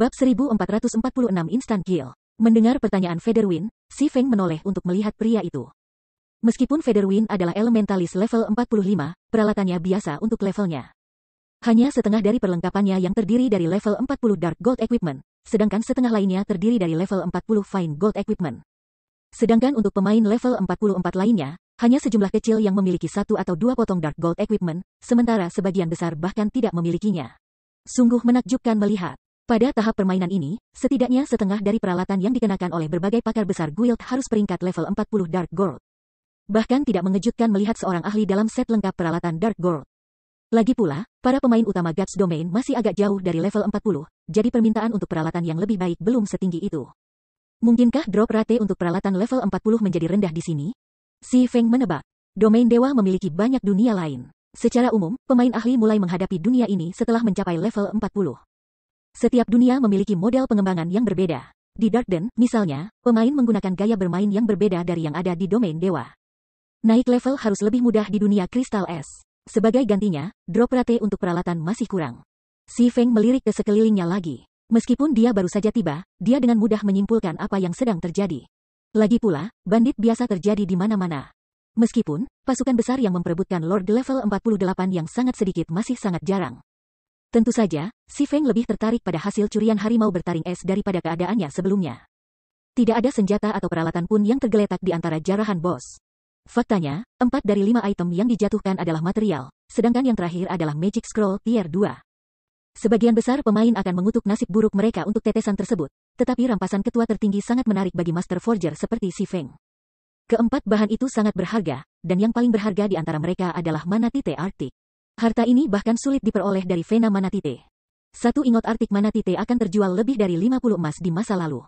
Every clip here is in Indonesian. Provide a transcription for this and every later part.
Bab 1446 Instant Kill. Mendengar pertanyaan Federwin, Si Feng menoleh untuk melihat pria itu. Meskipun Federwin adalah elementalis level 45, peralatannya biasa untuk levelnya. Hanya setengah dari perlengkapannya yang terdiri dari level 40 Dark Gold Equipment, sedangkan setengah lainnya terdiri dari level 40 Fine Gold Equipment. Sedangkan untuk pemain level 44 lainnya, hanya sejumlah kecil yang memiliki satu atau dua potong Dark Gold Equipment, sementara sebagian besar bahkan tidak memilikinya. Sungguh menakjubkan melihat. Pada tahap permainan ini, setidaknya setengah dari peralatan yang dikenakan oleh berbagai pakar besar guild harus peringkat level 40 Dark Gold. Bahkan tidak mengejutkan melihat seorang ahli dalam set lengkap peralatan Dark Gold. Lagi pula, para pemain utama Guts Domain masih agak jauh dari level 40, jadi permintaan untuk peralatan yang lebih baik belum setinggi itu. Mungkinkah drop rate untuk peralatan level 40 menjadi rendah di sini? Si Feng menebak, domain dewa memiliki banyak dunia lain. Secara umum, pemain ahli mulai menghadapi dunia ini setelah mencapai level 40. Setiap dunia memiliki model pengembangan yang berbeda. Di Darkden, misalnya, pemain menggunakan gaya bermain yang berbeda dari yang ada di domain dewa. Naik level harus lebih mudah di dunia kristal es. Sebagai gantinya, drop rate untuk peralatan masih kurang. Si Feng melirik ke sekelilingnya lagi. Meskipun dia baru saja tiba, dia dengan mudah menyimpulkan apa yang sedang terjadi. Lagi pula, bandit biasa terjadi di mana-mana. Meskipun, pasukan besar yang memperebutkan Lord level 48 yang sangat sedikit masih sangat jarang. Tentu saja, si Feng lebih tertarik pada hasil curian harimau bertaring es daripada keadaannya sebelumnya. Tidak ada senjata atau peralatan pun yang tergeletak di antara jarahan bos. Faktanya, empat dari lima item yang dijatuhkan adalah material, sedangkan yang terakhir adalah Magic Scroll Tier 2. Sebagian besar pemain akan mengutuk nasib buruk mereka untuk tetesan tersebut, tetapi rampasan ketua tertinggi sangat menarik bagi Master Forger seperti si Feng. Keempat bahan itu sangat berharga, dan yang paling berharga di antara mereka adalah Manatite Arctic. Harta ini bahkan sulit diperoleh dari Vena Manatite. Satu ingot artik Manatite akan terjual lebih dari 50 emas di masa lalu.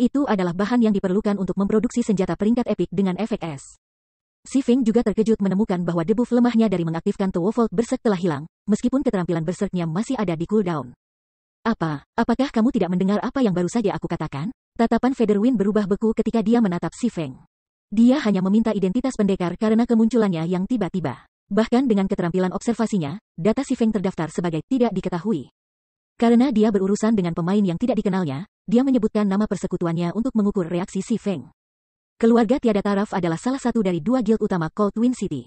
Itu adalah bahan yang diperlukan untuk memproduksi senjata peringkat epik dengan efek es. Feng juga terkejut menemukan bahwa debu lemahnya dari mengaktifkan Twofold Berserk telah hilang, meskipun keterampilan berserknya masih ada di cooldown. Apa, apakah kamu tidak mendengar apa yang baru saja aku katakan? Tatapan Federwin berubah beku ketika dia menatap Si Feng. Dia hanya meminta identitas pendekar karena kemunculannya yang tiba-tiba. Bahkan dengan keterampilan observasinya, data si Feng terdaftar sebagai tidak diketahui. Karena dia berurusan dengan pemain yang tidak dikenalnya, dia menyebutkan nama persekutuannya untuk mengukur reaksi si Feng. Keluarga tiada taraf adalah salah satu dari dua guild utama Cold Twin City.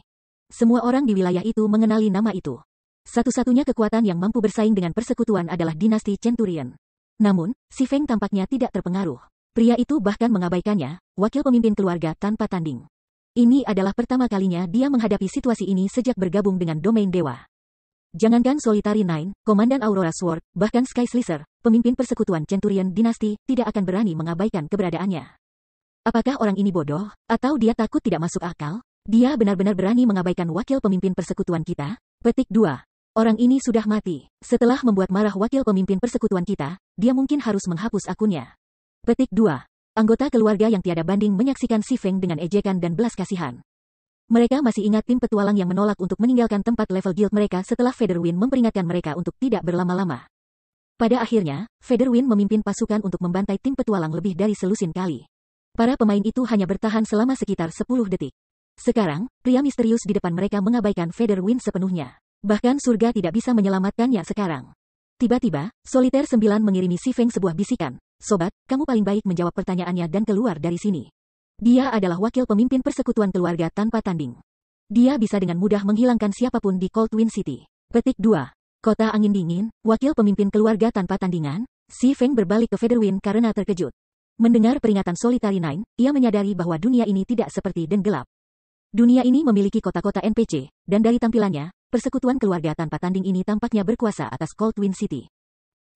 Semua orang di wilayah itu mengenali nama itu. Satu-satunya kekuatan yang mampu bersaing dengan persekutuan adalah dinasti Centurion. Namun, si Feng tampaknya tidak terpengaruh. Pria itu bahkan mengabaikannya, wakil pemimpin keluarga tanpa tanding. Ini adalah pertama kalinya dia menghadapi situasi ini sejak bergabung dengan domain dewa. Jangankan Solitary Nine, Komandan Aurora Sword, bahkan Sky Slicer, pemimpin persekutuan Centurion dinasti, tidak akan berani mengabaikan keberadaannya. Apakah orang ini bodoh, atau dia takut tidak masuk akal? Dia benar-benar berani mengabaikan wakil pemimpin persekutuan kita? Petik 2. Orang ini sudah mati. Setelah membuat marah wakil pemimpin persekutuan kita, dia mungkin harus menghapus akunnya. Petik 2. Anggota keluarga yang tiada banding menyaksikan Si Feng dengan ejekan dan belas kasihan. Mereka masih ingat tim petualang yang menolak untuk meninggalkan tempat level guild mereka setelah Federwin memperingatkan mereka untuk tidak berlama-lama. Pada akhirnya, Federwin memimpin pasukan untuk membantai tim petualang lebih dari selusin kali. Para pemain itu hanya bertahan selama sekitar 10 detik. Sekarang, pria misterius di depan mereka mengabaikan Federwin sepenuhnya. Bahkan surga tidak bisa menyelamatkannya sekarang. Tiba-tiba, Soliter 9 mengirimi Si Feng sebuah bisikan, Sobat, kamu paling baik menjawab pertanyaannya dan keluar dari sini. Dia adalah wakil pemimpin persekutuan keluarga tanpa tanding. Dia bisa dengan mudah menghilangkan siapapun di Cold Twin City. Petik 2. Kota angin dingin, wakil pemimpin keluarga tanpa tandingan, Si Feng berbalik ke Federwin karena terkejut. Mendengar peringatan Solitary Nine, ia menyadari bahwa dunia ini tidak seperti dan gelap. Dunia ini memiliki kota-kota NPC, dan dari tampilannya, persekutuan keluarga tanpa tanding ini tampaknya berkuasa atas Cold Twin City.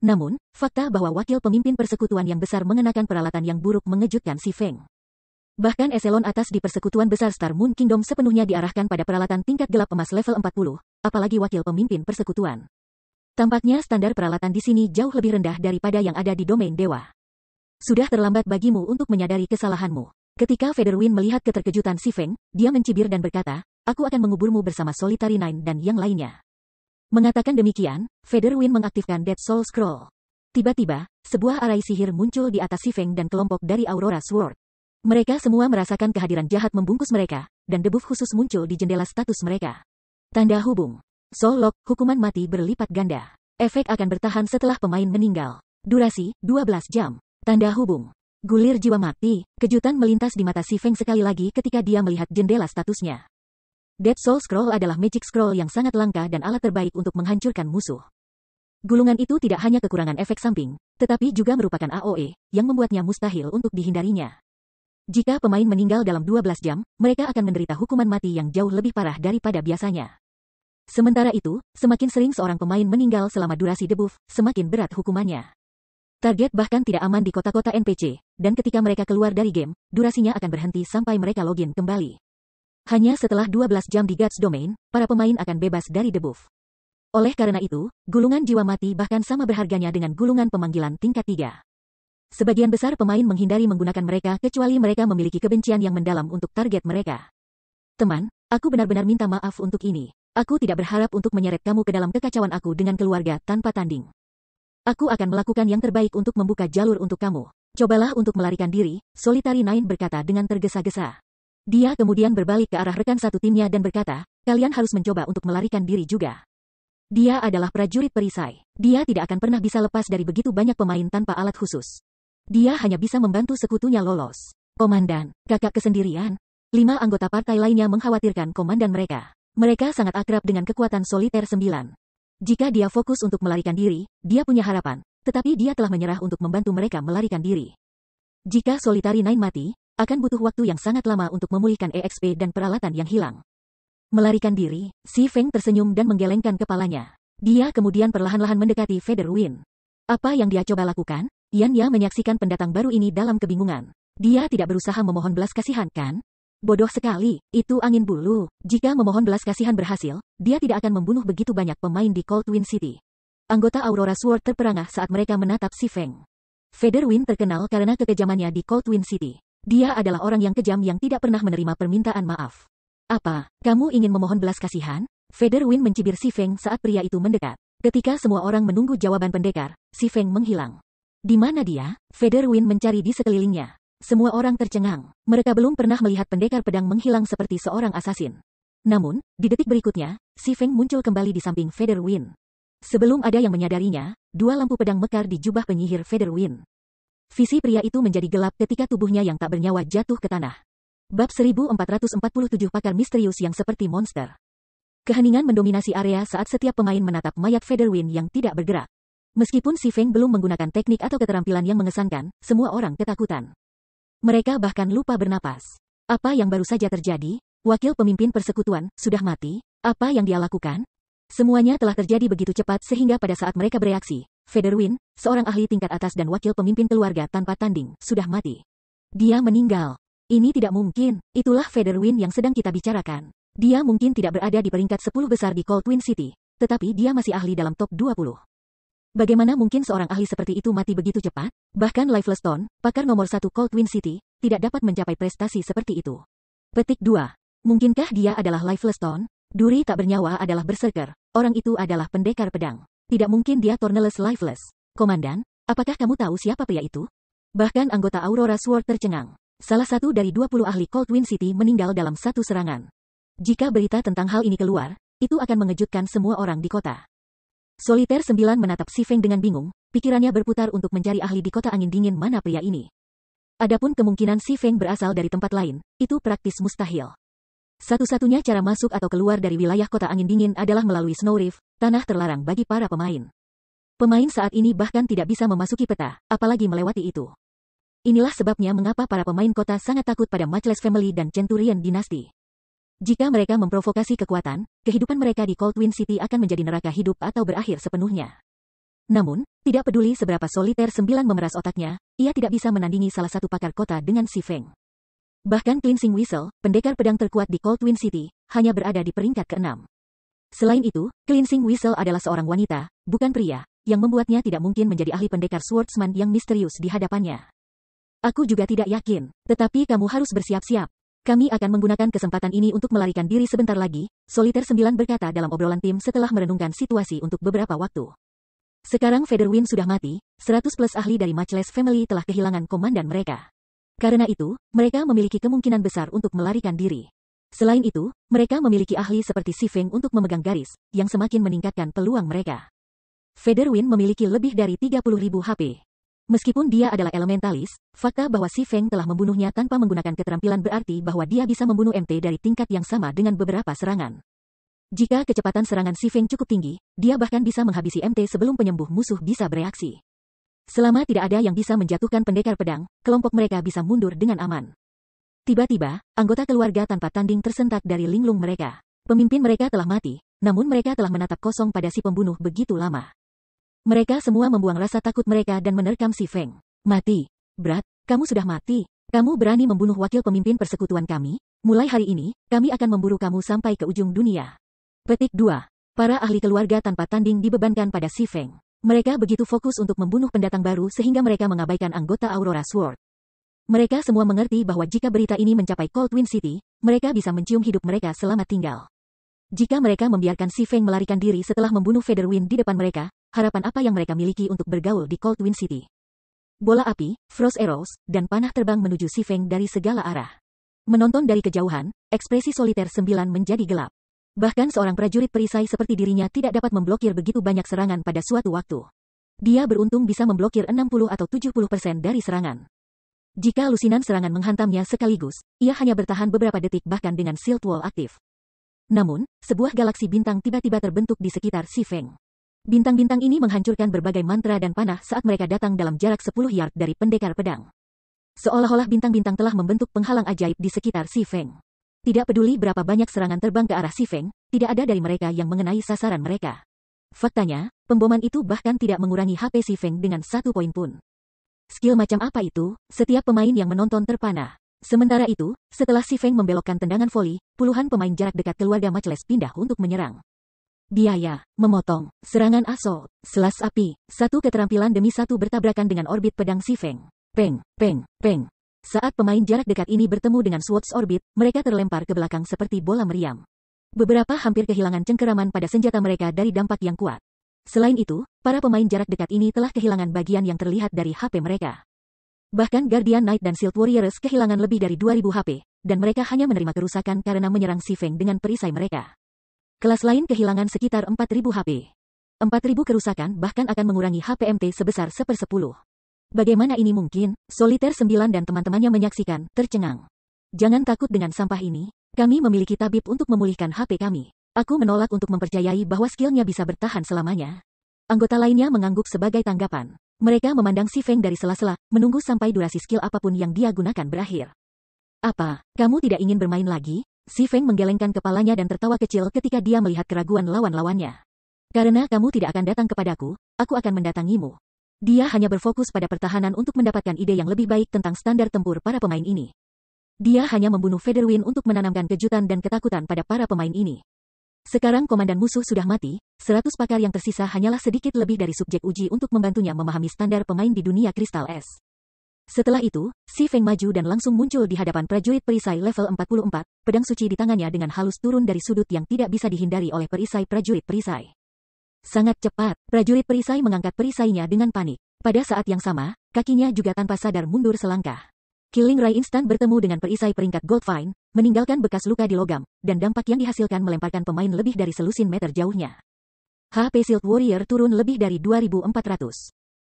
Namun, fakta bahwa wakil pemimpin persekutuan yang besar mengenakan peralatan yang buruk mengejutkan si Feng. Bahkan eselon atas di persekutuan besar Star Moon Kingdom sepenuhnya diarahkan pada peralatan tingkat gelap emas level 40, apalagi wakil pemimpin persekutuan. Tampaknya standar peralatan di sini jauh lebih rendah daripada yang ada di domain dewa. Sudah terlambat bagimu untuk menyadari kesalahanmu. Ketika Federwin melihat keterkejutan si Feng, dia mencibir dan berkata, aku akan menguburmu bersama Solitary Nine dan yang lainnya. Mengatakan demikian, Federwin mengaktifkan Dead Soul Scroll. Tiba-tiba, sebuah arai sihir muncul di atas Sifeng dan kelompok dari Aurora Sword. Mereka semua merasakan kehadiran jahat membungkus mereka, dan debu khusus muncul di jendela status mereka. Tanda hubung. Solok, hukuman mati berlipat ganda. Efek akan bertahan setelah pemain meninggal. Durasi, 12 jam. Tanda hubung. Gulir jiwa mati, kejutan melintas di mata Sifeng sekali lagi ketika dia melihat jendela statusnya. Dead Soul Scroll adalah magic scroll yang sangat langka dan alat terbaik untuk menghancurkan musuh. Gulungan itu tidak hanya kekurangan efek samping, tetapi juga merupakan AOE, yang membuatnya mustahil untuk dihindarinya. Jika pemain meninggal dalam 12 jam, mereka akan menderita hukuman mati yang jauh lebih parah daripada biasanya. Sementara itu, semakin sering seorang pemain meninggal selama durasi debuff, semakin berat hukumannya. Target bahkan tidak aman di kota-kota NPC, dan ketika mereka keluar dari game, durasinya akan berhenti sampai mereka login kembali. Hanya setelah 12 jam di God's Domain, para pemain akan bebas dari debuff. Oleh karena itu, gulungan jiwa mati bahkan sama berharganya dengan gulungan pemanggilan tingkat 3. Sebagian besar pemain menghindari menggunakan mereka kecuali mereka memiliki kebencian yang mendalam untuk target mereka. Teman, aku benar-benar minta maaf untuk ini. Aku tidak berharap untuk menyeret kamu ke dalam kekacauan aku dengan keluarga tanpa tanding. Aku akan melakukan yang terbaik untuk membuka jalur untuk kamu. Cobalah untuk melarikan diri, Solitary Nine berkata dengan tergesa-gesa. Dia kemudian berbalik ke arah rekan satu timnya dan berkata, kalian harus mencoba untuk melarikan diri juga. Dia adalah prajurit perisai. Dia tidak akan pernah bisa lepas dari begitu banyak pemain tanpa alat khusus. Dia hanya bisa membantu sekutunya lolos. Komandan, kakak kesendirian. Lima anggota partai lainnya mengkhawatirkan komandan mereka. Mereka sangat akrab dengan kekuatan soliter sembilan. Jika dia fokus untuk melarikan diri, dia punya harapan. Tetapi dia telah menyerah untuk membantu mereka melarikan diri. Jika Solitari Nine mati, akan butuh waktu yang sangat lama untuk memulihkan EXP dan peralatan yang hilang. Melarikan diri, Si Feng tersenyum dan menggelengkan kepalanya. Dia kemudian perlahan-lahan mendekati Feather Win. Apa yang dia coba lakukan? Yan Ya menyaksikan pendatang baru ini dalam kebingungan. Dia tidak berusaha memohon belas kasihan, kan? Bodoh sekali, itu angin bulu. Jika memohon belas kasihan berhasil, dia tidak akan membunuh begitu banyak pemain di Cold Twin City. Anggota Aurora Sword terperangah saat mereka menatap Si Feng. Feather Win terkenal karena kekejamannya di Cold Twin City. Dia adalah orang yang kejam yang tidak pernah menerima permintaan maaf. Apa, kamu ingin memohon belas kasihan? Federwin mencibir Si Feng saat pria itu mendekat. Ketika semua orang menunggu jawaban pendekar, Si Feng menghilang. Di mana dia? Federwin mencari di sekelilingnya. Semua orang tercengang. Mereka belum pernah melihat pendekar pedang menghilang seperti seorang asasin. Namun, di detik berikutnya, Si Feng muncul kembali di samping Federwin. Sebelum ada yang menyadarinya, dua lampu pedang mekar di jubah penyihir Federwin. Visi pria itu menjadi gelap ketika tubuhnya yang tak bernyawa jatuh ke tanah. Bab 1447 Pakar Misterius yang seperti monster. Keheningan mendominasi area saat setiap pemain menatap mayat Federwin yang tidak bergerak. Meskipun Si Feng belum menggunakan teknik atau keterampilan yang mengesankan, semua orang ketakutan. Mereka bahkan lupa bernapas. Apa yang baru saja terjadi? Wakil pemimpin persekutuan sudah mati. Apa yang dia lakukan? Semuanya telah terjadi begitu cepat sehingga pada saat mereka bereaksi, Federwin, seorang ahli tingkat atas dan wakil pemimpin keluarga tanpa tanding, sudah mati. Dia meninggal. Ini tidak mungkin, itulah Federwin yang sedang kita bicarakan. Dia mungkin tidak berada di peringkat 10 besar di Cold Twin City, tetapi dia masih ahli dalam top 20. Bagaimana mungkin seorang ahli seperti itu mati begitu cepat? Bahkan Lifeless Stone, pakar nomor satu Cold Twin City, tidak dapat mencapai prestasi seperti itu. Petik 2. Mungkinkah dia adalah Lifeless Stone? Duri tak bernyawa adalah berserker, orang itu adalah pendekar pedang. Tidak mungkin dia Torneles lifeless. Komandan, apakah kamu tahu siapa pria itu? Bahkan anggota Aurora Sword tercengang. Salah satu dari 20 ahli Cold Wind City meninggal dalam satu serangan. Jika berita tentang hal ini keluar, itu akan mengejutkan semua orang di kota. Soliter 9 menatap Si Feng dengan bingung, pikirannya berputar untuk mencari ahli di kota angin dingin mana pria ini. Adapun kemungkinan Si Feng berasal dari tempat lain, itu praktis mustahil. Satu-satunya cara masuk atau keluar dari wilayah kota angin dingin adalah melalui Snow Reef, tanah terlarang bagi para pemain. Pemain saat ini bahkan tidak bisa memasuki peta, apalagi melewati itu. Inilah sebabnya mengapa para pemain kota sangat takut pada Matchless Family dan Centurion Dynasty. Jika mereka memprovokasi kekuatan, kehidupan mereka di Cold Wind City akan menjadi neraka hidup atau berakhir sepenuhnya. Namun, tidak peduli seberapa soliter sembilan memeras otaknya, ia tidak bisa menandingi salah satu pakar kota dengan Si Feng. Bahkan Cleansing Whistle, pendekar pedang terkuat di Cold Wind City, hanya berada di peringkat keenam. Selain itu, Cleansing Whistle adalah seorang wanita, bukan pria, yang membuatnya tidak mungkin menjadi ahli pendekar swordsman yang misterius di hadapannya. Aku juga tidak yakin, tetapi kamu harus bersiap-siap. Kami akan menggunakan kesempatan ini untuk melarikan diri sebentar lagi, Soliter 9 berkata dalam obrolan tim setelah merenungkan situasi untuk beberapa waktu. Sekarang Federwin sudah mati, 100 plus ahli dari Matchless Family telah kehilangan komandan mereka. Karena itu, mereka memiliki kemungkinan besar untuk melarikan diri. Selain itu, mereka memiliki ahli seperti Si Feng untuk memegang garis, yang semakin meningkatkan peluang mereka. Federwin memiliki lebih dari 30.000 HP. Meskipun dia adalah elementalis, fakta bahwa Si Feng telah membunuhnya tanpa menggunakan keterampilan berarti bahwa dia bisa membunuh MT dari tingkat yang sama dengan beberapa serangan. Jika kecepatan serangan Si Feng cukup tinggi, dia bahkan bisa menghabisi MT sebelum penyembuh musuh bisa bereaksi. Selama tidak ada yang bisa menjatuhkan pendekar pedang, kelompok mereka bisa mundur dengan aman. Tiba-tiba, anggota keluarga tanpa tanding tersentak dari linglung mereka. Pemimpin mereka telah mati, namun mereka telah menatap kosong pada si pembunuh begitu lama. Mereka semua membuang rasa takut mereka dan menerkam si Feng. Mati. Berat, kamu sudah mati. Kamu berani membunuh wakil pemimpin persekutuan kami? Mulai hari ini, kami akan memburu kamu sampai ke ujung dunia. Petik 2. Para ahli keluarga tanpa tanding dibebankan pada si Feng. Mereka begitu fokus untuk membunuh pendatang baru sehingga mereka mengabaikan anggota Aurora Sword. Mereka semua mengerti bahwa jika berita ini mencapai Cold Wind City, mereka bisa mencium hidup mereka selama tinggal. Jika mereka membiarkan Si Feng melarikan diri setelah membunuh Featherwind di depan mereka, harapan apa yang mereka miliki untuk bergaul di Cold Wind City? Bola api, Frost Arrows, dan panah terbang menuju Si Feng dari segala arah. Menonton dari kejauhan, ekspresi soliter sembilan menjadi gelap. Bahkan seorang prajurit perisai seperti dirinya tidak dapat memblokir begitu banyak serangan pada suatu waktu. Dia beruntung bisa memblokir 60 atau 70 persen dari serangan. Jika lusinan serangan menghantamnya sekaligus, ia hanya bertahan beberapa detik bahkan dengan shield wall aktif. Namun, sebuah galaksi bintang tiba-tiba terbentuk di sekitar Si Feng. Bintang-bintang ini menghancurkan berbagai mantra dan panah saat mereka datang dalam jarak 10 yard dari pendekar pedang. Seolah-olah bintang-bintang telah membentuk penghalang ajaib di sekitar Si Feng. Tidak peduli berapa banyak serangan terbang ke arah Si Feng, tidak ada dari mereka yang mengenai sasaran mereka. Faktanya, pemboman itu bahkan tidak mengurangi HP Si Feng dengan satu poin pun. Skill macam apa itu? Setiap pemain yang menonton terpana. Sementara itu, setelah si Feng membelokkan tendangan voli, puluhan pemain jarak dekat keluarga Matchless pindah untuk menyerang. Biaya, memotong, serangan assault, selas api, satu keterampilan demi satu bertabrakan dengan orbit pedang si Feng. Peng, peng, peng. Saat pemain jarak dekat ini bertemu dengan Swords Orbit, mereka terlempar ke belakang seperti bola meriam. Beberapa hampir kehilangan cengkeraman pada senjata mereka dari dampak yang kuat. Selain itu, para pemain jarak dekat ini telah kehilangan bagian yang terlihat dari HP mereka. Bahkan Guardian Knight dan Shield Warriors kehilangan lebih dari 2000 HP, dan mereka hanya menerima kerusakan karena menyerang Sifeng dengan perisai mereka. Kelas lain kehilangan sekitar 4000 HP. 4000 kerusakan bahkan akan mengurangi HP MT sebesar sepersepuluh. Bagaimana ini mungkin? Soliter 9 dan teman-temannya menyaksikan, tercengang. Jangan takut dengan sampah ini, kami memiliki tabib untuk memulihkan HP kami. Aku menolak untuk mempercayai bahwa skillnya bisa bertahan selamanya. Anggota lainnya mengangguk sebagai tanggapan. Mereka memandang si Feng dari sela-sela, menunggu sampai durasi skill apapun yang dia gunakan berakhir. Apa, kamu tidak ingin bermain lagi? Si Feng menggelengkan kepalanya dan tertawa kecil ketika dia melihat keraguan lawan-lawannya. Karena kamu tidak akan datang kepadaku, aku akan mendatangimu. Dia hanya berfokus pada pertahanan untuk mendapatkan ide yang lebih baik tentang standar tempur para pemain ini. Dia hanya membunuh Federwin untuk menanamkan kejutan dan ketakutan pada para pemain ini. Sekarang komandan musuh sudah mati, 100 pakar yang tersisa hanyalah sedikit lebih dari subjek uji untuk membantunya memahami standar pemain di dunia kristal es. Setelah itu, Si Feng maju dan langsung muncul di hadapan prajurit perisai level 44, pedang suci di tangannya dengan halus turun dari sudut yang tidak bisa dihindari oleh perisai prajurit perisai. Sangat cepat, prajurit perisai mengangkat perisainya dengan panik. Pada saat yang sama, kakinya juga tanpa sadar mundur selangkah. Killing Ray instan bertemu dengan perisai peringkat Gold Fine, meninggalkan bekas luka di logam, dan dampak yang dihasilkan melemparkan pemain lebih dari selusin meter jauhnya. HP Shield Warrior turun lebih dari 2.400.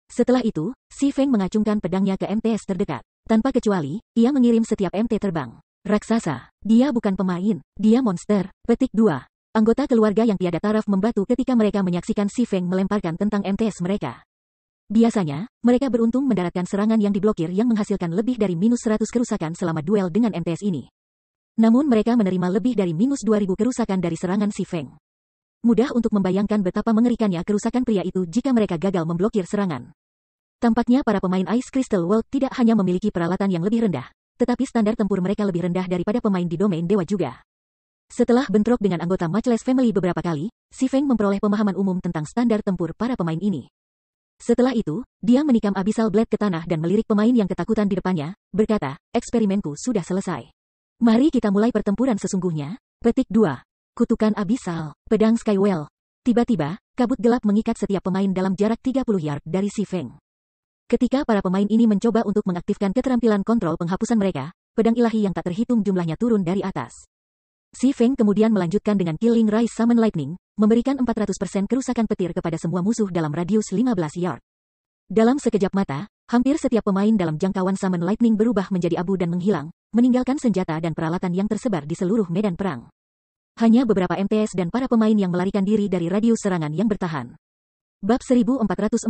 Setelah itu, Si Feng mengacungkan pedangnya ke MTS terdekat. Tanpa kecuali, ia mengirim setiap MT terbang. Raksasa. Dia bukan pemain, dia monster. Petik 2. Anggota keluarga yang tiada taraf membatu ketika mereka menyaksikan Si Feng melemparkan tentang MTS mereka. Biasanya, mereka beruntung mendaratkan serangan yang diblokir yang menghasilkan lebih dari minus 100 kerusakan selama duel dengan MTS ini. Namun mereka menerima lebih dari minus 2000 kerusakan dari serangan si Feng. Mudah untuk membayangkan betapa mengerikannya kerusakan pria itu jika mereka gagal memblokir serangan. Tampaknya para pemain Ice Crystal World tidak hanya memiliki peralatan yang lebih rendah, tetapi standar tempur mereka lebih rendah daripada pemain di domain dewa juga. Setelah bentrok dengan anggota Matchless Family beberapa kali, Si Feng memperoleh pemahaman umum tentang standar tempur para pemain ini. Setelah itu, dia menikam Abyssal Blade ke tanah dan melirik pemain yang ketakutan di depannya, berkata, eksperimenku sudah selesai. Mari kita mulai pertempuran sesungguhnya. Petik 2. Kutukan Abyssal, Pedang Skywell. Tiba-tiba, kabut gelap mengikat setiap pemain dalam jarak 30 yard dari si Feng. Ketika para pemain ini mencoba untuk mengaktifkan keterampilan kontrol penghapusan mereka, pedang ilahi yang tak terhitung jumlahnya turun dari atas. Si Feng kemudian melanjutkan dengan Killing Rise Summon Lightning, memberikan 400% kerusakan petir kepada semua musuh dalam radius 15 yard. Dalam sekejap mata, hampir setiap pemain dalam jangkauan Summon Lightning berubah menjadi abu dan menghilang, meninggalkan senjata dan peralatan yang tersebar di seluruh medan perang. Hanya beberapa MTS dan para pemain yang melarikan diri dari radius serangan yang bertahan. Bab 1448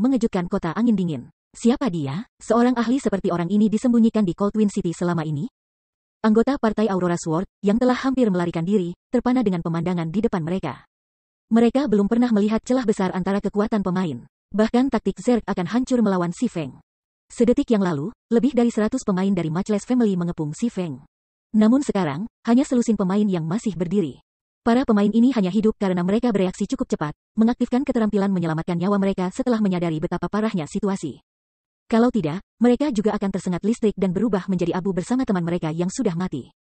mengejutkan kota angin dingin. Siapa dia? Seorang ahli seperti orang ini disembunyikan di Coldwind City selama ini, Anggota partai Aurora Sword, yang telah hampir melarikan diri, terpana dengan pemandangan di depan mereka. Mereka belum pernah melihat celah besar antara kekuatan pemain. Bahkan taktik Zerg akan hancur melawan Si Feng. Sedetik yang lalu, lebih dari 100 pemain dari Matchless Family mengepung Si Feng. Namun sekarang, hanya selusin pemain yang masih berdiri. Para pemain ini hanya hidup karena mereka bereaksi cukup cepat, mengaktifkan keterampilan menyelamatkan nyawa mereka setelah menyadari betapa parahnya situasi. Kalau tidak, mereka juga akan tersengat listrik dan berubah menjadi abu bersama teman mereka yang sudah mati.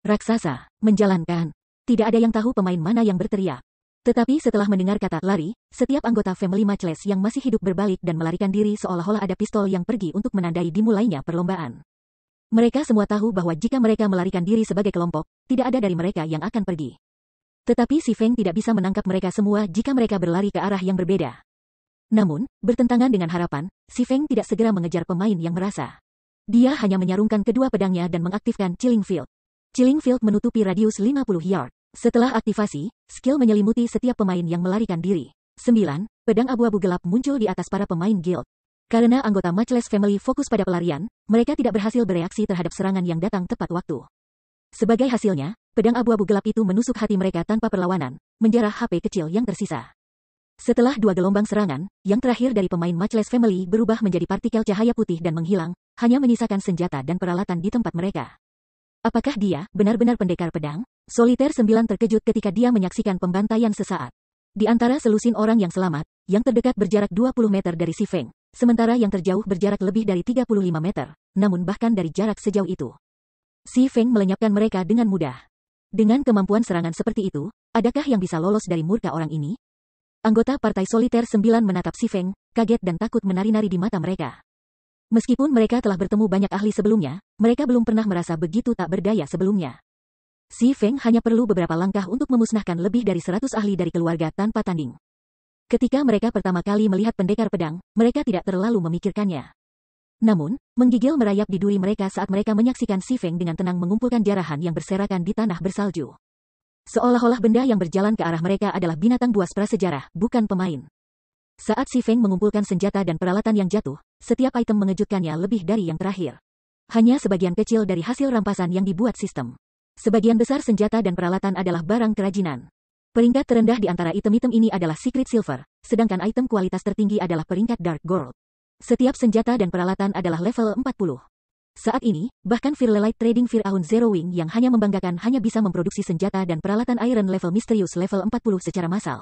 Raksasa, menjalankan. Tidak ada yang tahu pemain mana yang berteriak. Tetapi setelah mendengar kata lari, setiap anggota Family Matchless yang masih hidup berbalik dan melarikan diri seolah-olah ada pistol yang pergi untuk menandai dimulainya perlombaan. Mereka semua tahu bahwa jika mereka melarikan diri sebagai kelompok, tidak ada dari mereka yang akan pergi. Tetapi si Feng tidak bisa menangkap mereka semua jika mereka berlari ke arah yang berbeda. Namun, bertentangan dengan harapan, Si Feng tidak segera mengejar pemain yang merasa. Dia hanya menyarungkan kedua pedangnya dan mengaktifkan Chilling Field. Chilling Field menutupi radius 50 yard. Setelah aktivasi, skill menyelimuti setiap pemain yang melarikan diri. 9. Pedang abu-abu gelap muncul di atas para pemain guild. Karena anggota Matchless Family fokus pada pelarian, mereka tidak berhasil bereaksi terhadap serangan yang datang tepat waktu. Sebagai hasilnya, pedang abu-abu gelap itu menusuk hati mereka tanpa perlawanan, menjarah HP kecil yang tersisa. Setelah dua gelombang serangan, yang terakhir dari pemain Matchless Family berubah menjadi partikel cahaya putih dan menghilang, hanya menyisakan senjata dan peralatan di tempat mereka. Apakah dia benar-benar pendekar pedang? Soliter 9 terkejut ketika dia menyaksikan pembantaian sesaat. Di antara selusin orang yang selamat, yang terdekat berjarak 20 meter dari si Feng, sementara yang terjauh berjarak lebih dari 35 meter, namun bahkan dari jarak sejauh itu. Si Feng melenyapkan mereka dengan mudah. Dengan kemampuan serangan seperti itu, adakah yang bisa lolos dari murka orang ini? Anggota Partai Soliter 9 menatap si Feng, kaget dan takut menari-nari di mata mereka. Meskipun mereka telah bertemu banyak ahli sebelumnya, mereka belum pernah merasa begitu tak berdaya sebelumnya. Si Feng hanya perlu beberapa langkah untuk memusnahkan lebih dari 100 ahli dari keluarga tanpa tanding. Ketika mereka pertama kali melihat pendekar pedang, mereka tidak terlalu memikirkannya. Namun, menggigil merayap di duri mereka saat mereka menyaksikan Si Feng dengan tenang mengumpulkan jarahan yang berserakan di tanah bersalju. Seolah-olah benda yang berjalan ke arah mereka adalah binatang buas prasejarah, bukan pemain. Saat si Feng mengumpulkan senjata dan peralatan yang jatuh, setiap item mengejutkannya lebih dari yang terakhir. Hanya sebagian kecil dari hasil rampasan yang dibuat sistem. Sebagian besar senjata dan peralatan adalah barang kerajinan. Peringkat terendah di antara item-item ini adalah Secret Silver, sedangkan item kualitas tertinggi adalah peringkat Dark Gold. Setiap senjata dan peralatan adalah level 40. Saat ini, bahkan Firlelite Trading Aun Zero Wing yang hanya membanggakan hanya bisa memproduksi senjata dan peralatan Iron Level Misterius Level 40 secara massal.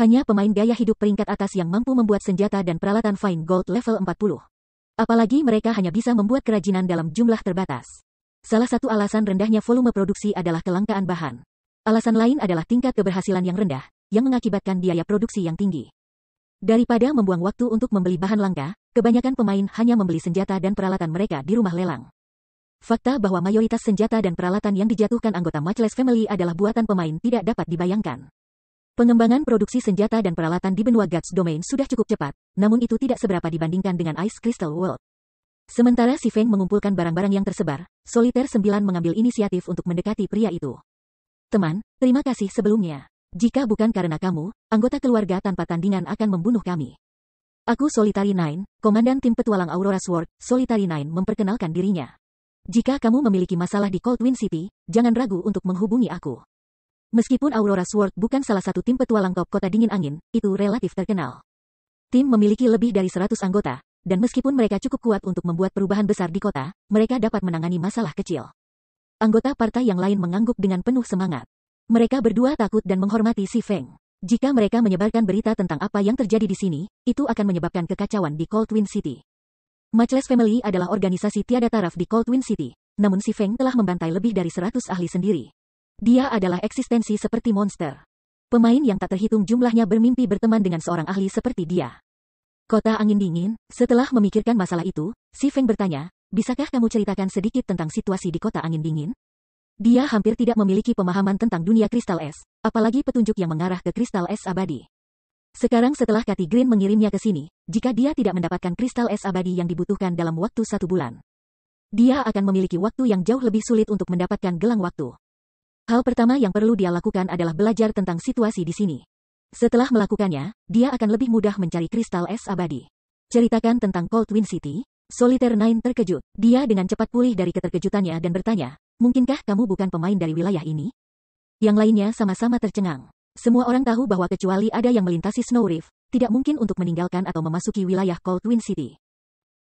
Hanya pemain gaya hidup peringkat atas yang mampu membuat senjata dan peralatan Fine Gold Level 40. Apalagi mereka hanya bisa membuat kerajinan dalam jumlah terbatas. Salah satu alasan rendahnya volume produksi adalah kelangkaan bahan. Alasan lain adalah tingkat keberhasilan yang rendah, yang mengakibatkan biaya produksi yang tinggi. Daripada membuang waktu untuk membeli bahan langka, kebanyakan pemain hanya membeli senjata dan peralatan mereka di rumah lelang. Fakta bahwa mayoritas senjata dan peralatan yang dijatuhkan anggota Matchless Family adalah buatan pemain tidak dapat dibayangkan. Pengembangan produksi senjata dan peralatan di benua Guts Domain sudah cukup cepat, namun itu tidak seberapa dibandingkan dengan Ice Crystal World. Sementara si Feng mengumpulkan barang-barang yang tersebar, Solitaire 9 mengambil inisiatif untuk mendekati pria itu. Teman, terima kasih sebelumnya. Jika bukan karena kamu, anggota keluarga tanpa tandingan akan membunuh kami. Aku Solitary Nine, komandan tim petualang Aurora Sword, Solitary Nine memperkenalkan dirinya. Jika kamu memiliki masalah di Coldwind City, jangan ragu untuk menghubungi aku. Meskipun Aurora Sword bukan salah satu tim petualang top kota dingin angin, itu relatif terkenal. Tim memiliki lebih dari 100 anggota, dan meskipun mereka cukup kuat untuk membuat perubahan besar di kota, mereka dapat menangani masalah kecil. Anggota partai yang lain mengangguk dengan penuh semangat. Mereka berdua takut dan menghormati si Feng. Jika mereka menyebarkan berita tentang apa yang terjadi di sini, itu akan menyebabkan kekacauan di Cold Wind City. Matchless Family adalah organisasi tiada taraf di Cold Wind City, namun si Feng telah membantai lebih dari 100 ahli sendiri. Dia adalah eksistensi seperti monster. Pemain yang tak terhitung jumlahnya bermimpi berteman dengan seorang ahli seperti dia. Kota angin dingin, setelah memikirkan masalah itu, si Feng bertanya, bisakah kamu ceritakan sedikit tentang situasi di kota angin dingin? Dia hampir tidak memiliki pemahaman tentang dunia kristal es, apalagi petunjuk yang mengarah ke kristal es abadi. Sekarang setelah Kathy Green mengirimnya ke sini, jika dia tidak mendapatkan kristal es abadi yang dibutuhkan dalam waktu satu bulan, dia akan memiliki waktu yang jauh lebih sulit untuk mendapatkan gelang waktu. Hal pertama yang perlu dia lakukan adalah belajar tentang situasi di sini. Setelah melakukannya, dia akan lebih mudah mencari kristal es abadi. Ceritakan tentang Cold Wind City, Solitaire Nine terkejut. Dia dengan cepat pulih dari keterkejutannya dan bertanya, Mungkinkah kamu bukan pemain dari wilayah ini? Yang lainnya sama-sama tercengang. Semua orang tahu bahwa kecuali ada yang melintasi Snow Reef, tidak mungkin untuk meninggalkan atau memasuki wilayah Cold Twin City.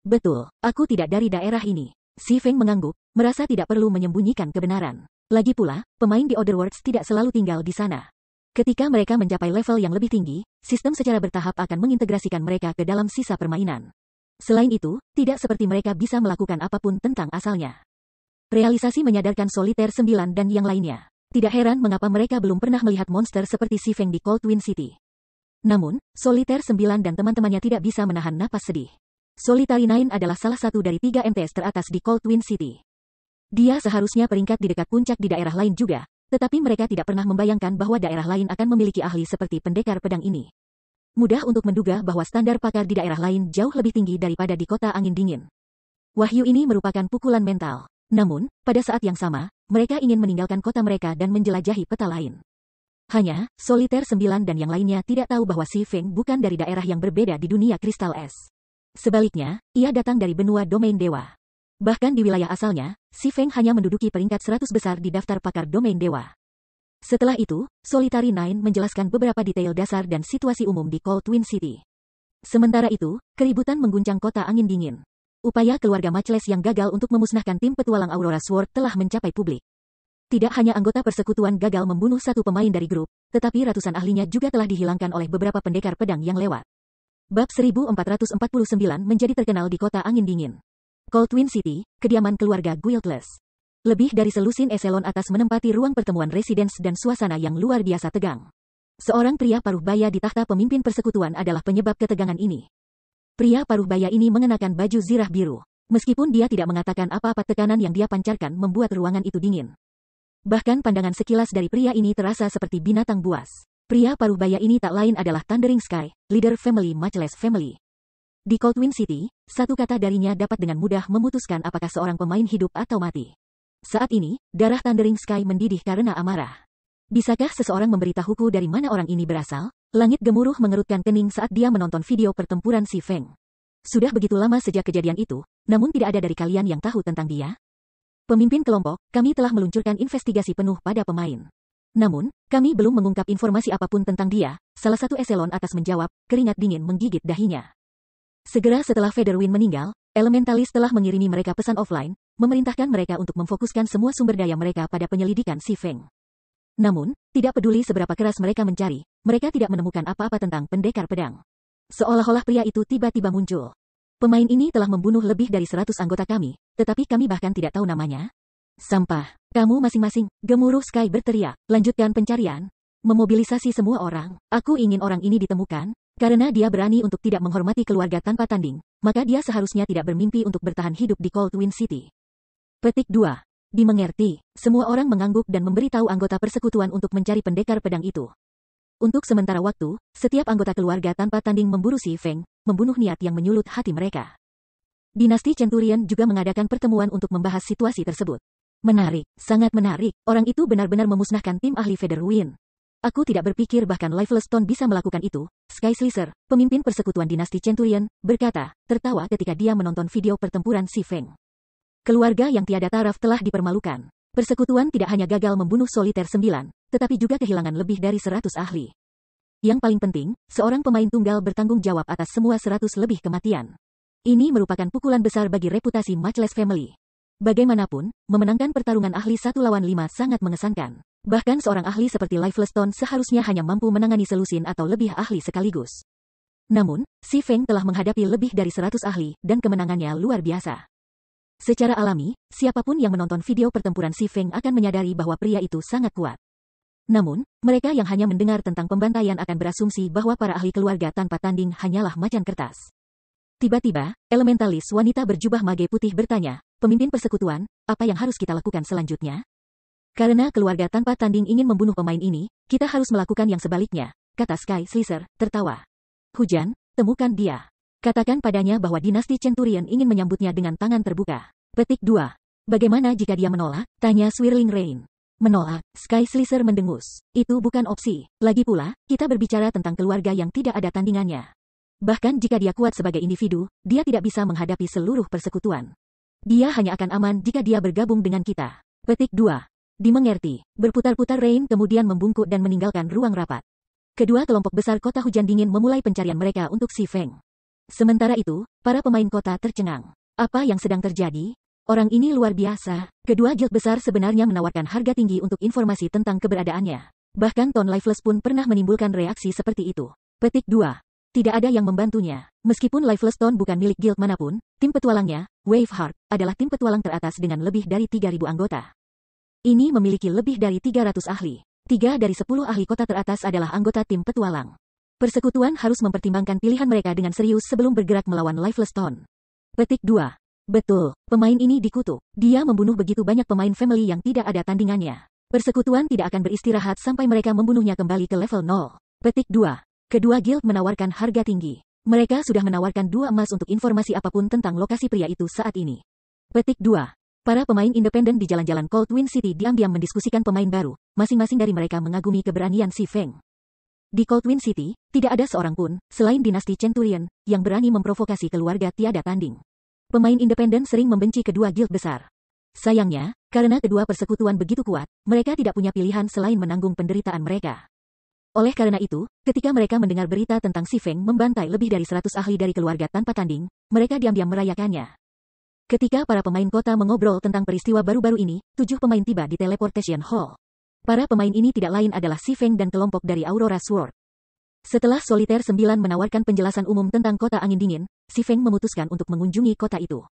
Betul, aku tidak dari daerah ini. Si Feng mengangguk, merasa tidak perlu menyembunyikan kebenaran. Lagi pula, pemain di Other Worlds tidak selalu tinggal di sana. Ketika mereka mencapai level yang lebih tinggi, sistem secara bertahap akan mengintegrasikan mereka ke dalam sisa permainan. Selain itu, tidak seperti mereka bisa melakukan apapun tentang asalnya. Realisasi menyadarkan Soliter sembilan dan yang lainnya. Tidak heran mengapa mereka belum pernah melihat monster seperti si Feng di Cold Twin City. Namun, Soliter sembilan dan teman-temannya tidak bisa menahan napas sedih. Solitary Nine adalah salah satu dari tiga MTS teratas di Cold Twin City. Dia seharusnya peringkat di dekat puncak di daerah lain juga, tetapi mereka tidak pernah membayangkan bahwa daerah lain akan memiliki ahli seperti pendekar pedang ini. Mudah untuk menduga bahwa standar pakar di daerah lain jauh lebih tinggi daripada di kota angin dingin. Wahyu ini merupakan pukulan mental. Namun, pada saat yang sama, mereka ingin meninggalkan kota mereka dan menjelajahi peta lain. Hanya, Soliter 9 dan yang lainnya tidak tahu bahwa Si Feng bukan dari daerah yang berbeda di dunia kristal es. Sebaliknya, ia datang dari benua domain dewa. Bahkan di wilayah asalnya, Si Feng hanya menduduki peringkat 100 besar di daftar pakar domain dewa. Setelah itu, Solitary Nine menjelaskan beberapa detail dasar dan situasi umum di Cold Twin City. Sementara itu, keributan mengguncang kota angin dingin. Upaya keluarga Matchless yang gagal untuk memusnahkan tim petualang Aurora Sword telah mencapai publik. Tidak hanya anggota persekutuan gagal membunuh satu pemain dari grup, tetapi ratusan ahlinya juga telah dihilangkan oleh beberapa pendekar pedang yang lewat. Bab 1449 menjadi terkenal di kota angin dingin. Cold Twin City, kediaman keluarga Guildless. Lebih dari selusin eselon atas menempati ruang pertemuan residence dan suasana yang luar biasa tegang. Seorang pria paruh baya di tahta pemimpin persekutuan adalah penyebab ketegangan ini. Pria paruh baya ini mengenakan baju zirah biru. Meskipun dia tidak mengatakan apa-apa tekanan yang dia pancarkan membuat ruangan itu dingin. Bahkan pandangan sekilas dari pria ini terasa seperti binatang buas. Pria paruh baya ini tak lain adalah Thundering Sky, leader family much family. Di Wind City, satu kata darinya dapat dengan mudah memutuskan apakah seorang pemain hidup atau mati. Saat ini, darah Thundering Sky mendidih karena amarah. Bisakah seseorang memberitahuku dari mana orang ini berasal? Langit gemuruh mengerutkan kening saat dia menonton video pertempuran si Feng. Sudah begitu lama sejak kejadian itu, namun tidak ada dari kalian yang tahu tentang dia. Pemimpin kelompok, kami telah meluncurkan investigasi penuh pada pemain. Namun, kami belum mengungkap informasi apapun tentang dia, salah satu eselon atas menjawab, keringat dingin menggigit dahinya. Segera setelah Federwin meninggal, Elementalis telah mengirimi mereka pesan offline, memerintahkan mereka untuk memfokuskan semua sumber daya mereka pada penyelidikan si Feng. Namun, tidak peduli seberapa keras mereka mencari, mereka tidak menemukan apa-apa tentang pendekar pedang. Seolah-olah pria itu tiba-tiba muncul. Pemain ini telah membunuh lebih dari 100 anggota kami, tetapi kami bahkan tidak tahu namanya. Sampah, kamu masing-masing, gemuruh Sky berteriak, lanjutkan pencarian. Memobilisasi semua orang, aku ingin orang ini ditemukan, karena dia berani untuk tidak menghormati keluarga tanpa tanding, maka dia seharusnya tidak bermimpi untuk bertahan hidup di Cold Twin City. Petik 2. Dimengerti, semua orang mengangguk dan memberitahu anggota persekutuan untuk mencari pendekar pedang itu. Untuk sementara waktu, setiap anggota keluarga tanpa tanding memburu Si Feng, membunuh niat yang menyulut hati mereka. Dinasti Centurion juga mengadakan pertemuan untuk membahas situasi tersebut. Menarik, sangat menarik, orang itu benar-benar memusnahkan tim ahli Feather Aku tidak berpikir bahkan Lifeless Stone bisa melakukan itu, Sky Slicer, pemimpin persekutuan dinasti Centurion, berkata, tertawa ketika dia menonton video pertempuran Si Feng. Keluarga yang tiada taraf telah dipermalukan. Persekutuan tidak hanya gagal membunuh Soliter 9, tetapi juga kehilangan lebih dari 100 ahli. Yang paling penting, seorang pemain tunggal bertanggung jawab atas semua 100 lebih kematian. Ini merupakan pukulan besar bagi reputasi Matchless Family. Bagaimanapun, memenangkan pertarungan ahli satu lawan lima sangat mengesankan. Bahkan seorang ahli seperti Lifeless Stone seharusnya hanya mampu menangani selusin atau lebih ahli sekaligus. Namun, Si Feng telah menghadapi lebih dari 100 ahli, dan kemenangannya luar biasa. Secara alami, siapapun yang menonton video pertempuran Si Feng akan menyadari bahwa pria itu sangat kuat. Namun, mereka yang hanya mendengar tentang pembantaian akan berasumsi bahwa para ahli keluarga tanpa tanding hanyalah macan kertas. Tiba-tiba, elementalis wanita berjubah mage putih bertanya, pemimpin persekutuan, apa yang harus kita lakukan selanjutnya? Karena keluarga tanpa tanding ingin membunuh pemain ini, kita harus melakukan yang sebaliknya, kata Sky Slicer, tertawa. Hujan, temukan dia. Katakan padanya bahwa dinasti Centurion ingin menyambutnya dengan tangan terbuka. Petik 2. Bagaimana jika dia menolak? Tanya Swirling Rain. Menolak, Sky Slicer mendengus. Itu bukan opsi. Lagi pula, kita berbicara tentang keluarga yang tidak ada tandingannya. Bahkan jika dia kuat sebagai individu, dia tidak bisa menghadapi seluruh persekutuan. Dia hanya akan aman jika dia bergabung dengan kita. Petik 2. Dimengerti, berputar-putar Rain kemudian membungkuk dan meninggalkan ruang rapat. Kedua kelompok besar kota hujan dingin memulai pencarian mereka untuk si Feng. Sementara itu, para pemain kota tercengang. Apa yang sedang terjadi? Orang ini luar biasa. Kedua guild besar sebenarnya menawarkan harga tinggi untuk informasi tentang keberadaannya. Bahkan Ton Lifeless pun pernah menimbulkan reaksi seperti itu. Petik 2. Tidak ada yang membantunya. Meskipun Lifeless Ton bukan milik guild manapun, tim petualangnya, Waveheart, adalah tim petualang teratas dengan lebih dari 3.000 anggota. Ini memiliki lebih dari 300 ahli. Tiga dari sepuluh ahli kota teratas adalah anggota tim petualang. Persekutuan harus mempertimbangkan pilihan mereka dengan serius sebelum bergerak melawan Lifeless Town. Petik 2. Betul, pemain ini dikutuk. Dia membunuh begitu banyak pemain family yang tidak ada tandingannya. Persekutuan tidak akan beristirahat sampai mereka membunuhnya kembali ke level 0. Petik 2. Kedua guild menawarkan harga tinggi. Mereka sudah menawarkan dua emas untuk informasi apapun tentang lokasi pria itu saat ini. Petik 2. Para pemain independen di jalan-jalan Cold Twin City diam-diam mendiskusikan pemain baru, masing-masing dari mereka mengagumi keberanian si Feng. Di Cold Twin City, tidak ada seorang pun, selain dinasti Centurion, yang berani memprovokasi keluarga tiada tanding pemain independen sering membenci kedua guild besar. Sayangnya, karena kedua persekutuan begitu kuat, mereka tidak punya pilihan selain menanggung penderitaan mereka. Oleh karena itu, ketika mereka mendengar berita tentang Si Feng membantai lebih dari 100 ahli dari keluarga tanpa tanding, mereka diam-diam merayakannya. Ketika para pemain kota mengobrol tentang peristiwa baru-baru ini, tujuh pemain tiba di Teleportation Hall. Para pemain ini tidak lain adalah Si Feng dan kelompok dari Aurora Sword. Setelah Soliter 9 menawarkan penjelasan umum tentang kota angin dingin, Si Feng memutuskan untuk mengunjungi kota itu.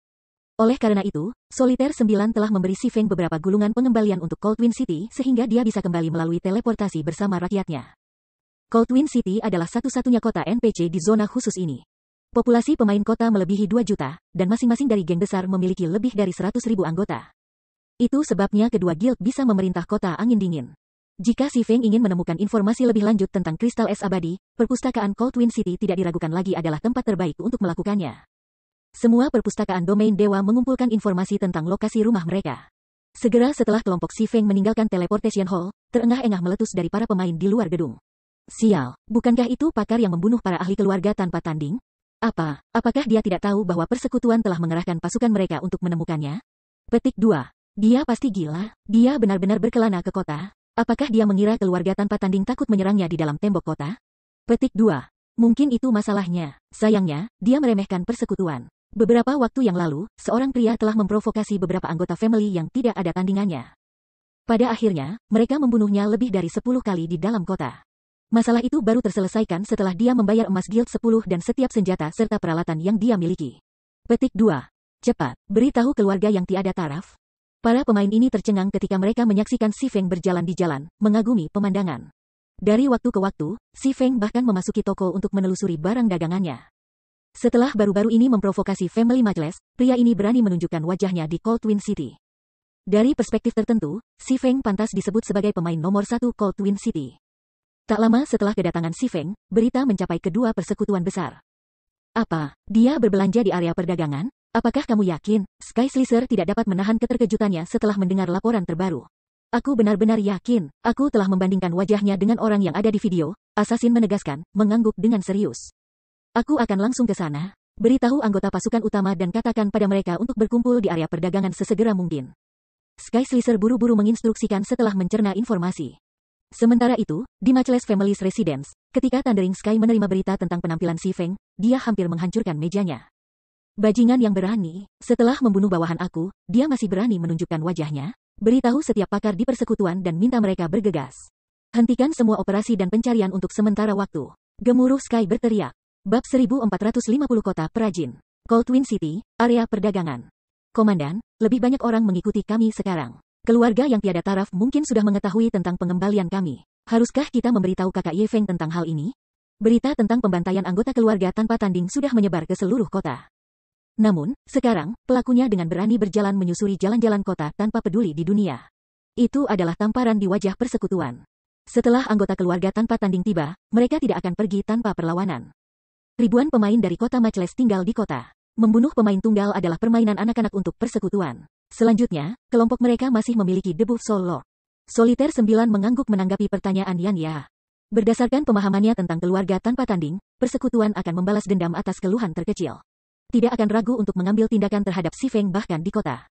Oleh karena itu, Soliter 9 telah memberi Si Feng beberapa gulungan pengembalian untuk Cold Wind City sehingga dia bisa kembali melalui teleportasi bersama rakyatnya. Cold Wind City adalah satu-satunya kota NPC di zona khusus ini. Populasi pemain kota melebihi 2 juta, dan masing-masing dari geng besar memiliki lebih dari 100 ribu anggota. Itu sebabnya kedua guild bisa memerintah kota angin dingin. Jika Si Feng ingin menemukan informasi lebih lanjut tentang kristal es abadi, perpustakaan Cold Twin City tidak diragukan lagi adalah tempat terbaik untuk melakukannya. Semua perpustakaan domain dewa mengumpulkan informasi tentang lokasi rumah mereka. Segera setelah kelompok Si Feng meninggalkan teleportation hall, terengah-engah meletus dari para pemain di luar gedung. Sial, bukankah itu pakar yang membunuh para ahli keluarga tanpa tanding? Apa, apakah dia tidak tahu bahwa persekutuan telah mengerahkan pasukan mereka untuk menemukannya? Petik 2. Dia pasti gila, dia benar-benar berkelana ke kota, Apakah dia mengira keluarga tanpa tanding takut menyerangnya di dalam tembok kota? Petik 2. Mungkin itu masalahnya. Sayangnya, dia meremehkan persekutuan. Beberapa waktu yang lalu, seorang pria telah memprovokasi beberapa anggota family yang tidak ada tandingannya. Pada akhirnya, mereka membunuhnya lebih dari 10 kali di dalam kota. Masalah itu baru terselesaikan setelah dia membayar emas guild 10 dan setiap senjata serta peralatan yang dia miliki. Petik 2. Cepat, beritahu keluarga yang tiada taraf, Para pemain ini tercengang ketika mereka menyaksikan Si Feng berjalan di jalan, mengagumi pemandangan. Dari waktu ke waktu, Si Feng bahkan memasuki toko untuk menelusuri barang dagangannya. Setelah baru-baru ini memprovokasi Family Majles, pria ini berani menunjukkan wajahnya di Cold Twin City. Dari perspektif tertentu, Si Feng pantas disebut sebagai pemain nomor satu Cold Twin City. Tak lama setelah kedatangan Si Feng, berita mencapai kedua persekutuan besar. Apa, dia berbelanja di area perdagangan? Apakah kamu yakin, Sky Slicer tidak dapat menahan keterkejutannya setelah mendengar laporan terbaru? Aku benar-benar yakin, aku telah membandingkan wajahnya dengan orang yang ada di video, Assassin menegaskan, mengangguk dengan serius. Aku akan langsung ke sana. Beritahu anggota pasukan utama dan katakan pada mereka untuk berkumpul di area perdagangan sesegera mungkin. Sky Slicer buru-buru menginstruksikan setelah mencerna informasi. Sementara itu, di Matchless Family's Residence, ketika Thundering Sky menerima berita tentang penampilan Si Feng, dia hampir menghancurkan mejanya. Bajingan yang berani, setelah membunuh bawahan aku, dia masih berani menunjukkan wajahnya, beritahu setiap pakar di persekutuan dan minta mereka bergegas. Hentikan semua operasi dan pencarian untuk sementara waktu. Gemuruh Sky berteriak. Bab 1450 Kota Perajin. Coldwind City, area perdagangan. Komandan, lebih banyak orang mengikuti kami sekarang. Keluarga yang tiada taraf mungkin sudah mengetahui tentang pengembalian kami. Haruskah kita memberitahu kakak Yefeng tentang hal ini? Berita tentang pembantaian anggota keluarga tanpa tanding sudah menyebar ke seluruh kota. Namun, sekarang, pelakunya dengan berani berjalan menyusuri jalan-jalan kota tanpa peduli di dunia. Itu adalah tamparan di wajah persekutuan. Setelah anggota keluarga tanpa tanding tiba, mereka tidak akan pergi tanpa perlawanan. Ribuan pemain dari kota Machles tinggal di kota. Membunuh pemain tunggal adalah permainan anak-anak untuk persekutuan. Selanjutnya, kelompok mereka masih memiliki debu solo. Soliter 9 mengangguk menanggapi pertanyaan Yan Ya. Berdasarkan pemahamannya tentang keluarga tanpa tanding, persekutuan akan membalas dendam atas keluhan terkecil tidak akan ragu untuk mengambil tindakan terhadap Si Feng bahkan di kota.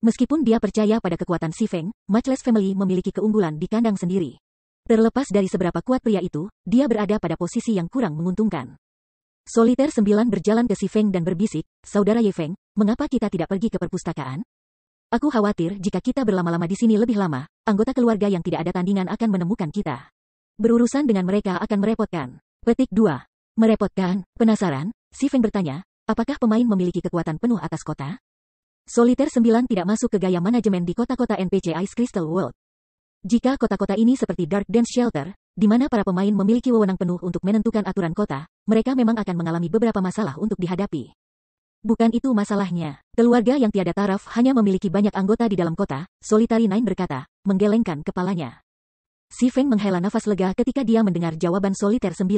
Meskipun dia percaya pada kekuatan Si Feng, Matchless Family memiliki keunggulan di kandang sendiri. Terlepas dari seberapa kuat pria itu, dia berada pada posisi yang kurang menguntungkan. Soliter sembilan berjalan ke Si Feng dan berbisik, Saudara Ye Feng, mengapa kita tidak pergi ke perpustakaan? Aku khawatir jika kita berlama-lama di sini lebih lama, anggota keluarga yang tidak ada tandingan akan menemukan kita. Berurusan dengan mereka akan merepotkan. Petik 2. Merepotkan, penasaran? Si Feng bertanya, Apakah pemain memiliki kekuatan penuh atas kota? Soliter 9 tidak masuk ke gaya manajemen di kota-kota NPC Ice Crystal World. Jika kota-kota ini seperti Dark Dance Shelter, di mana para pemain memiliki wewenang penuh untuk menentukan aturan kota, mereka memang akan mengalami beberapa masalah untuk dihadapi. Bukan itu masalahnya. Keluarga yang tiada taraf hanya memiliki banyak anggota di dalam kota, Solitary Nine berkata, menggelengkan kepalanya. Si Feng menghela nafas lega ketika dia mendengar jawaban Soliter 9.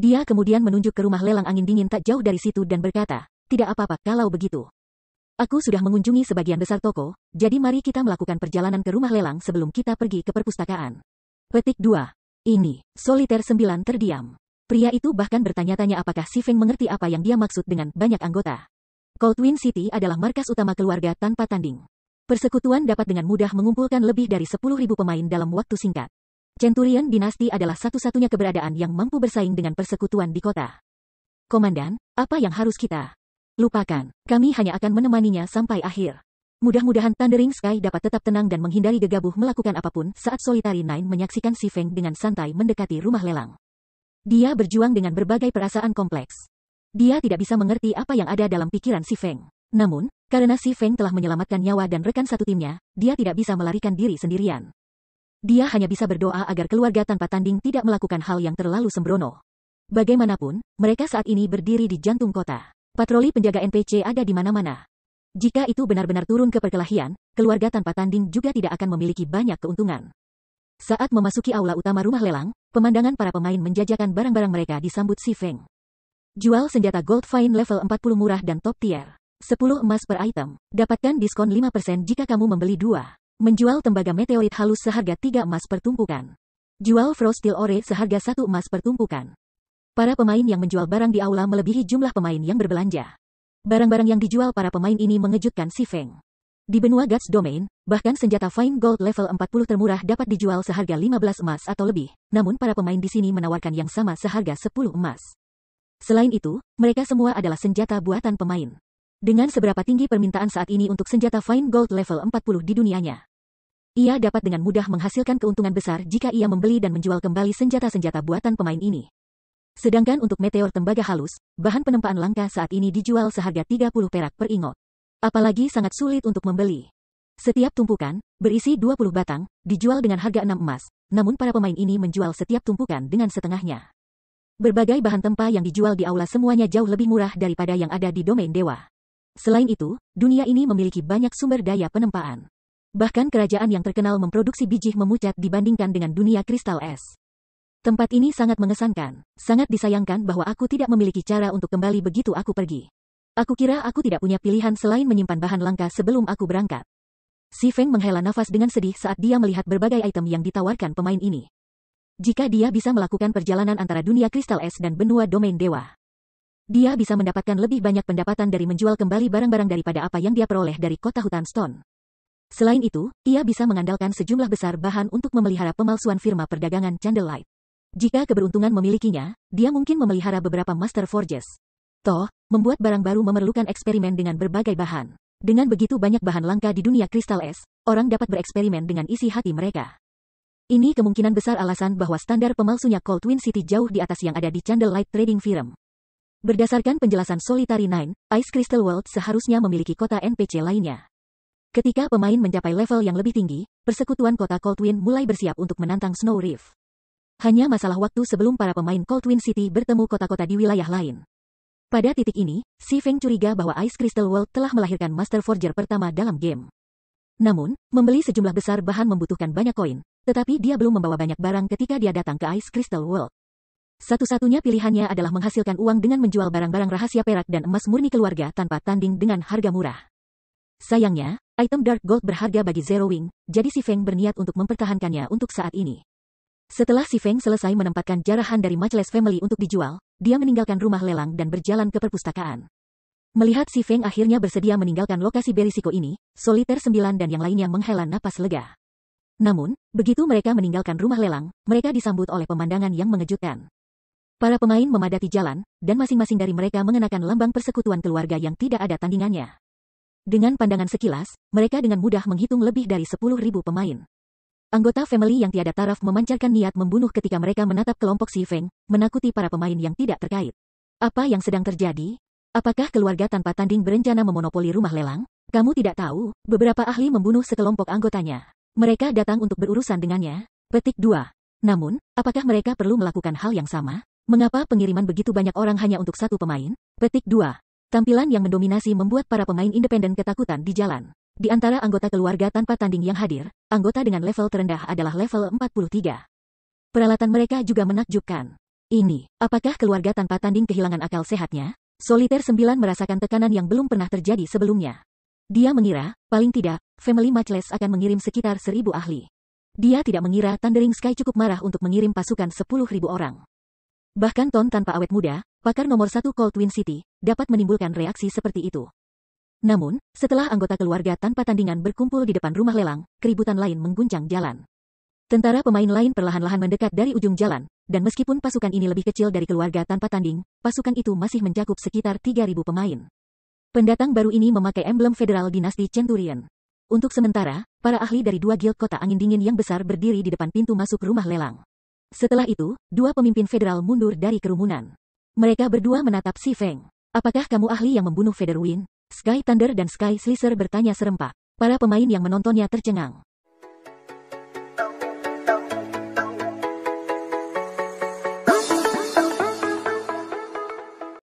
Dia kemudian menunjuk ke rumah lelang angin dingin tak jauh dari situ dan berkata, tidak apa-apa kalau begitu. Aku sudah mengunjungi sebagian besar toko, jadi mari kita melakukan perjalanan ke rumah lelang sebelum kita pergi ke perpustakaan. Petik 2. Ini, soliter 9 terdiam. Pria itu bahkan bertanya-tanya apakah si Feng mengerti apa yang dia maksud dengan banyak anggota. Cold Twin City adalah markas utama keluarga tanpa tanding. Persekutuan dapat dengan mudah mengumpulkan lebih dari 10.000 pemain dalam waktu singkat. Centurion Dinasti adalah satu-satunya keberadaan yang mampu bersaing dengan persekutuan di kota. Komandan, apa yang harus kita lupakan? Kami hanya akan menemaninya sampai akhir. Mudah-mudahan Thundering Sky dapat tetap tenang dan menghindari gegabah melakukan apapun saat Solitary Nine menyaksikan si Feng dengan santai mendekati rumah lelang. Dia berjuang dengan berbagai perasaan kompleks. Dia tidak bisa mengerti apa yang ada dalam pikiran si Feng. Namun, karena si Feng telah menyelamatkan nyawa dan rekan satu timnya, dia tidak bisa melarikan diri sendirian. Dia hanya bisa berdoa agar keluarga tanpa tanding tidak melakukan hal yang terlalu sembrono. Bagaimanapun, mereka saat ini berdiri di jantung kota. Patroli penjaga NPC ada di mana-mana. Jika itu benar-benar turun ke perkelahian, keluarga tanpa tanding juga tidak akan memiliki banyak keuntungan. Saat memasuki aula utama rumah lelang, pemandangan para pemain menjajakan barang-barang mereka disambut Si Feng. Jual senjata Gold Fine level 40 murah dan top tier. 10 emas per item. Dapatkan diskon 5% jika kamu membeli dua. Menjual tembaga meteorit halus seharga 3 emas pertumpukan. Jual frost steel ore seharga 1 emas pertumpukan. Para pemain yang menjual barang di aula melebihi jumlah pemain yang berbelanja. Barang-barang yang dijual para pemain ini mengejutkan si Feng. Di benua Guts Domain, bahkan senjata Fine Gold level 40 termurah dapat dijual seharga 15 emas atau lebih, namun para pemain di sini menawarkan yang sama seharga 10 emas. Selain itu, mereka semua adalah senjata buatan pemain. Dengan seberapa tinggi permintaan saat ini untuk senjata Fine Gold level 40 di dunianya, ia dapat dengan mudah menghasilkan keuntungan besar jika ia membeli dan menjual kembali senjata-senjata buatan pemain ini. Sedangkan untuk meteor tembaga halus, bahan penempaan langka saat ini dijual seharga 30 perak per ingot. Apalagi sangat sulit untuk membeli. Setiap tumpukan, berisi 20 batang, dijual dengan harga 6 emas, namun para pemain ini menjual setiap tumpukan dengan setengahnya. Berbagai bahan tempa yang dijual di aula semuanya jauh lebih murah daripada yang ada di domain dewa. Selain itu, dunia ini memiliki banyak sumber daya penempaan. Bahkan kerajaan yang terkenal memproduksi bijih memucat dibandingkan dengan dunia kristal es. Tempat ini sangat mengesankan. Sangat disayangkan bahwa aku tidak memiliki cara untuk kembali begitu aku pergi. Aku kira aku tidak punya pilihan selain menyimpan bahan langka sebelum aku berangkat. Si Feng menghela nafas dengan sedih saat dia melihat berbagai item yang ditawarkan pemain ini. Jika dia bisa melakukan perjalanan antara dunia kristal es dan benua domain dewa, dia bisa mendapatkan lebih banyak pendapatan dari menjual kembali barang-barang daripada apa yang dia peroleh dari kota hutan Stone. Selain itu, ia bisa mengandalkan sejumlah besar bahan untuk memelihara pemalsuan firma perdagangan Candlelight. Jika keberuntungan memilikinya, dia mungkin memelihara beberapa Master Forges. Toh, membuat barang baru memerlukan eksperimen dengan berbagai bahan. Dengan begitu banyak bahan langka di dunia kristal es, orang dapat bereksperimen dengan isi hati mereka. Ini kemungkinan besar alasan bahwa standar pemalsunya Cold Twin City jauh di atas yang ada di Candlelight Trading Firm. Berdasarkan penjelasan Solitary Nine, Ice Crystal World seharusnya memiliki kota NPC lainnya. Ketika pemain mencapai level yang lebih tinggi, persekutuan kota Cold mulai bersiap untuk menantang Snow Reef. Hanya masalah waktu sebelum para pemain Cold City bertemu kota-kota di wilayah lain. Pada titik ini, Si Feng curiga bahwa Ice Crystal World telah melahirkan Master Forger pertama dalam game. Namun, membeli sejumlah besar bahan membutuhkan banyak koin, tetapi dia belum membawa banyak barang ketika dia datang ke Ice Crystal World. Satu-satunya pilihannya adalah menghasilkan uang dengan menjual barang-barang rahasia perak dan emas murni keluarga tanpa tanding dengan harga murah. Sayangnya, item Dark Gold berharga bagi Zero Wing, jadi si Feng berniat untuk mempertahankannya untuk saat ini. Setelah si Feng selesai menempatkan jarahan dari Matchless Family untuk dijual, dia meninggalkan rumah lelang dan berjalan ke perpustakaan. Melihat si Feng akhirnya bersedia meninggalkan lokasi berisiko ini, Soliter 9 dan yang lainnya menghela napas lega. Namun, begitu mereka meninggalkan rumah lelang, mereka disambut oleh pemandangan yang mengejutkan. Para pemain memadati jalan, dan masing-masing dari mereka mengenakan lambang persekutuan keluarga yang tidak ada tandingannya. Dengan pandangan sekilas, mereka dengan mudah menghitung lebih dari 10.000 pemain. Anggota family yang tiada taraf memancarkan niat membunuh ketika mereka menatap kelompok Si Feng, menakuti para pemain yang tidak terkait. Apa yang sedang terjadi? Apakah keluarga tanpa tanding berencana memonopoli rumah lelang? Kamu tidak tahu, beberapa ahli membunuh sekelompok anggotanya. Mereka datang untuk berurusan dengannya. Petik 2. Namun, apakah mereka perlu melakukan hal yang sama? Mengapa pengiriman begitu banyak orang hanya untuk satu pemain? Petik 2. Tampilan yang mendominasi membuat para pemain independen ketakutan di jalan. Di antara anggota keluarga tanpa tanding yang hadir, anggota dengan level terendah adalah level 43. Peralatan mereka juga menakjubkan. Ini, apakah keluarga tanpa tanding kehilangan akal sehatnya? Soliter 9 merasakan tekanan yang belum pernah terjadi sebelumnya. Dia mengira, paling tidak, Family Matchless akan mengirim sekitar seribu ahli. Dia tidak mengira Thundering Sky cukup marah untuk mengirim pasukan sepuluh ribu orang. Bahkan Ton tanpa awet muda, pakar nomor satu Cold Twin City, dapat menimbulkan reaksi seperti itu. Namun, setelah anggota keluarga tanpa tandingan berkumpul di depan rumah lelang, keributan lain mengguncang jalan. Tentara pemain lain perlahan-lahan mendekat dari ujung jalan, dan meskipun pasukan ini lebih kecil dari keluarga tanpa tanding, pasukan itu masih mencakup sekitar 3.000 pemain. Pendatang baru ini memakai emblem federal dinasti Centurion. Untuk sementara, para ahli dari dua guild kota angin dingin yang besar berdiri di depan pintu masuk rumah lelang. Setelah itu, dua pemimpin federal mundur dari kerumunan. Mereka berdua menatap si Feng. Apakah kamu ahli yang membunuh Federwin? Sky Thunder dan Sky Slicer bertanya serempak. Para pemain yang menontonnya tercengang.